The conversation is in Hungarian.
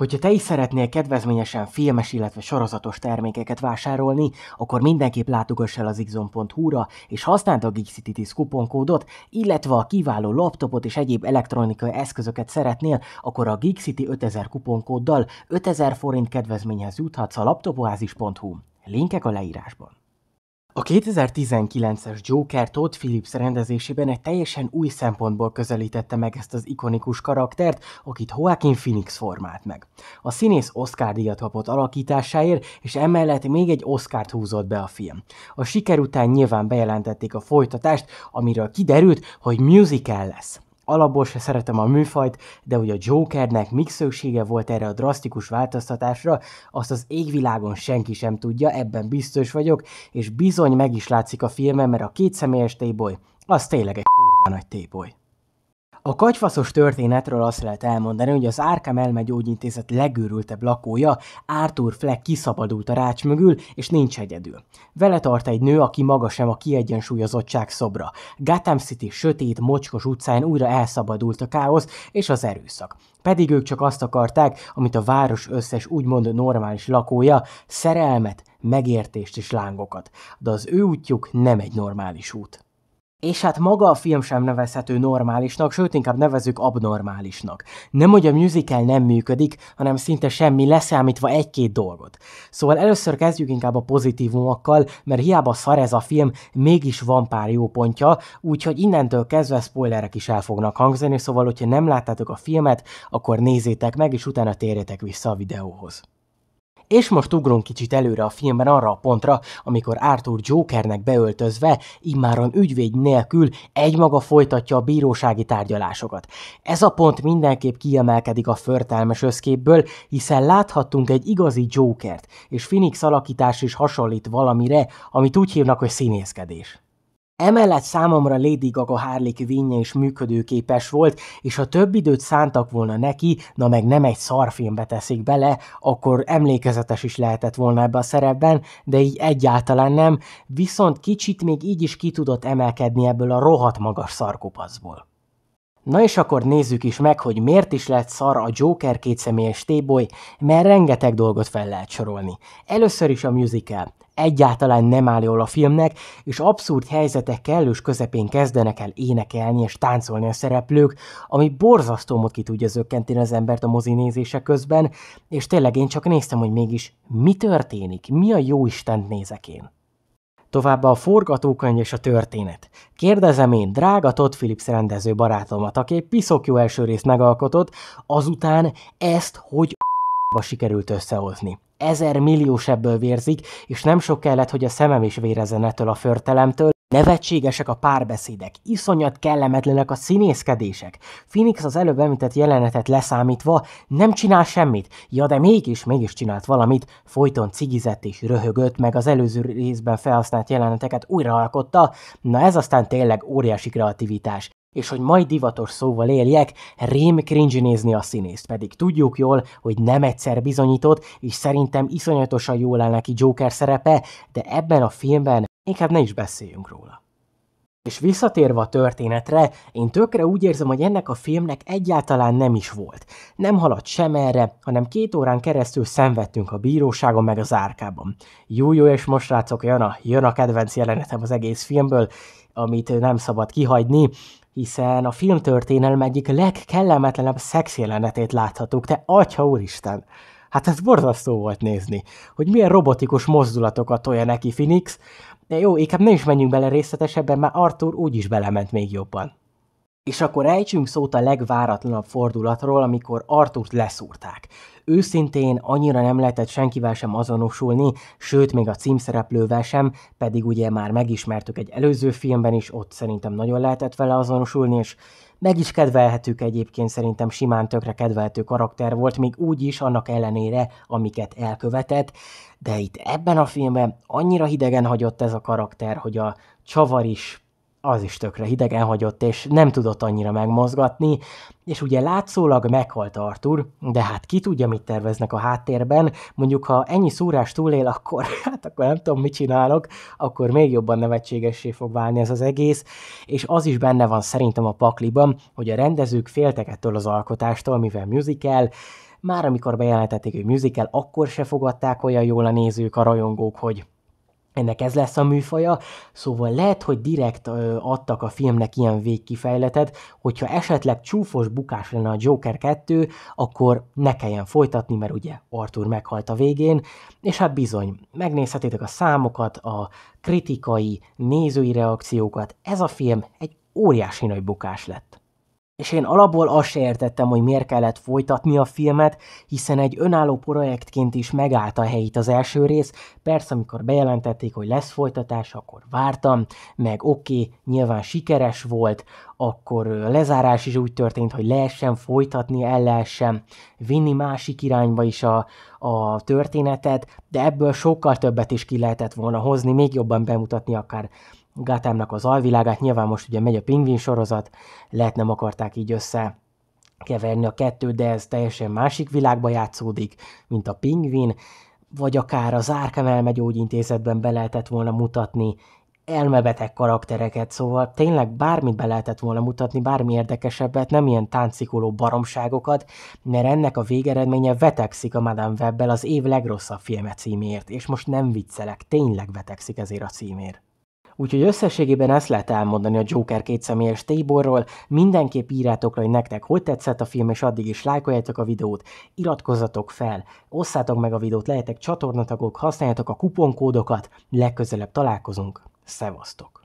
Hogyha te is szeretnél kedvezményesen filmes, illetve sorozatos termékeket vásárolni, akkor mindenképp látogass el az xonhu ra és használd a Geeksity10 kuponkódot, illetve a kiváló laptopot és egyéb elektronikai eszközöket szeretnél, akkor a Geeksity 5000 kuponkóddal 5000 forint kedvezményhez juthatsz a laptopozis.hu. Linkek a leírásban. A 2019-es Joker Todd Phillips rendezésében egy teljesen új szempontból közelítette meg ezt az ikonikus karaktert, akit Joaquin Phoenix formált meg. A színész Oscar-díjat kapott alakításáért, és emellett még egy oscar húzott be a film. A siker után nyilván bejelentették a folytatást, amiről kiderült, hogy musical lesz alapból se szeretem a műfajt, de hogy a Jokernek mik szüksége volt erre a drasztikus változtatásra, azt az égvilágon senki sem tudja, ebben biztos vagyok, és bizony meg is látszik a filmen, mert a kétszemélyes téboly, az tényleg egy kurva nagy téboly. A kagyfaszos történetről azt lehet elmondani, hogy az Arkham elmegyógyintézet legőrültebb lakója, Arthur Fleck kiszabadult a rács mögül, és nincs egyedül. Vele tart egy nő, aki maga sem a kiegyensúlyozottság szobra. Gotham City sötét, mocskos utcán újra elszabadult a káosz és az erőszak. Pedig ők csak azt akarták, amit a város összes úgymond normális lakója, szerelmet, megértést és lángokat. De az ő útjuk nem egy normális út. És hát maga a film sem nevezhető normálisnak, sőt inkább nevezük abnormálisnak. Nem, hogy a musical nem működik, hanem szinte semmi, leszámítva egy-két dolgot. Szóval először kezdjük inkább a pozitívumokkal, mert hiába szar ez a film, mégis van pár jó pontja, úgyhogy innentől kezdve spoilerek is el fognak hangzani, szóval hogyha nem láttátok a filmet, akkor nézzétek meg, és utána térjetek vissza a videóhoz. És most ugrunk kicsit előre a filmben arra a pontra, amikor Arthur Jokernek beöltözve, immáron ügyvéd nélkül egymaga folytatja a bírósági tárgyalásokat. Ez a pont mindenképp kiemelkedik a förtelmes összképből, hiszen láthattunk egy igazi Jokert, és Phoenix alakítás is hasonlít valamire, amit úgy hívnak, hogy színészkedés. Emellett számomra Lady Gaga Harley Quinnje is működőképes volt, és ha több időt szántak volna neki, na meg nem egy szarfilmbe teszik bele, akkor emlékezetes is lehetett volna ebbe a szerepben, de így egyáltalán nem, viszont kicsit még így is ki tudott emelkedni ebből a rohadt magas szarkopaszból. Na és akkor nézzük is meg, hogy miért is lett szar a Joker kétszemélyes téboly, mert rengeteg dolgot fel lehet sorolni. Először is a musical egyáltalán nem áll jól a filmnek, és abszurd helyzetek kellős közepén kezdenek el énekelni és táncolni a szereplők, ami borzasztó mód ki tudja zökkenteni az embert a nézése közben, és tényleg én csak néztem, hogy mégis mi történik, mi a jó Istent nézek én. Továbbá a forgatókönyv és a történet. Kérdezem én, drága Todd Phillips rendező barátomat, aki egy piszok jó első részt megalkotott, azután ezt hogy a sikerült összehozni ezer millió sebből vérzik, és nem sok kellett, hogy a szemem is vérezzen ettől a förtelemtől, Nevetségesek a párbeszédek, iszonyat kellemetlenek a színészkedések. Phoenix az előbb említett jelenetet leszámítva nem csinál semmit, ja de mégis, mégis csinált valamit, folyton cigizett és röhögött, meg az előző részben felhasznált jeleneteket újraalkotta, na ez aztán tényleg óriási kreativitás és hogy majd divatos szóval éljek, rém cringe nézni a színészt, pedig tudjuk jól, hogy nem egyszer bizonyított, és szerintem iszonyatosan jól áll neki Joker szerepe, de ebben a filmben inkább ne is beszéljünk róla. És visszatérve a történetre, én tökre úgy érzem, hogy ennek a filmnek egyáltalán nem is volt. Nem haladt sem erre, hanem két órán keresztül szenvedtünk a bíróságon meg az árkában. Jó, jó, és most rácok jön a, jön a kedvenc jelenetem az egész filmből, amit nem szabad kihagyni, hiszen a filmtörténelem egyik legkellemetlenebb szexjelenetét láthattuk, te atya úristen! Hát ez borzasztó volt nézni, hogy milyen robotikus mozdulatokat tolja neki Phoenix, de jó, inkább ne is menjünk bele részletesebben, mert Arthur úgyis belement még jobban. És akkor ejtsünk szót a legváratlanabb fordulatról, amikor Artúrt leszúrták. Őszintén annyira nem lehetett senkivel sem azonosulni, sőt még a címszereplővel sem, pedig ugye már megismertük egy előző filmben is, ott szerintem nagyon lehetett vele azonosulni, és meg is kedvelhetük egyébként szerintem simán tökre kedvelhető karakter volt, még úgy is annak ellenére, amiket elkövetett, de itt ebben a filmben annyira hidegen hagyott ez a karakter, hogy a csavar is az is tökre hidegen hagyott, és nem tudott annyira megmozgatni, és ugye látszólag meghalt Arthur, de hát ki tudja, mit terveznek a háttérben, mondjuk ha ennyi szúrás túlél, akkor hát akkor nem tudom, mit csinálok, akkor még jobban nevetségessé fog válni ez az egész, és az is benne van szerintem a pakliban, hogy a rendezők féltek ettől az alkotástól, mivel musical, már amikor bejelentették, hogy musical, akkor se fogadták olyan jól a nézők, a rajongók, hogy ennek ez lesz a műfaja, szóval lehet, hogy direkt ö, adtak a filmnek ilyen végkifejletet, hogyha esetleg csúfos bukás lenne a Joker 2, akkor ne kelljen folytatni, mert ugye Arthur meghalt a végén, és hát bizony, megnézhetitek a számokat, a kritikai, nézői reakciókat, ez a film egy óriási nagy bukás lett és én alapból azt se értettem, hogy miért kellett folytatni a filmet, hiszen egy önálló projektként is megállt a helyét az első rész. Persze, amikor bejelentették, hogy lesz folytatás, akkor vártam, meg oké, okay, nyilván sikeres volt, akkor lezárás is úgy történt, hogy lehessen folytatni, el lehessen vinni másik irányba is a, a történetet, de ebből sokkal többet is ki lehetett volna hozni, még jobban bemutatni akár Gátámnak az alvilágát, nyilván most ugye megy a pingvin sorozat, lehet nem akarták így össze keverni a kettőt, de ez teljesen másik világba játszódik, mint a pingvin, vagy akár az Arkham elmegyógyintézetben be lehetett volna mutatni elmebeteg karaktereket, szóval tényleg bármit be lehetett volna mutatni, bármi érdekesebbet, nem ilyen táncikoló baromságokat, mert ennek a végeredménye vetekszik a Madame Webbel az év legrosszabb filme címért, és most nem viccelek, tényleg vetekszik ezért a címért. Úgyhogy összességében ezt lehet elmondani a Joker két személyes téborról. Mindenképp írjátok le, hogy nektek hogy tetszett a film, és addig is lájkoljátok a videót, iratkozzatok fel, osszátok meg a videót, lehetek csatornatagok, használjátok a kuponkódokat, legközelebb találkozunk. Szevasztok!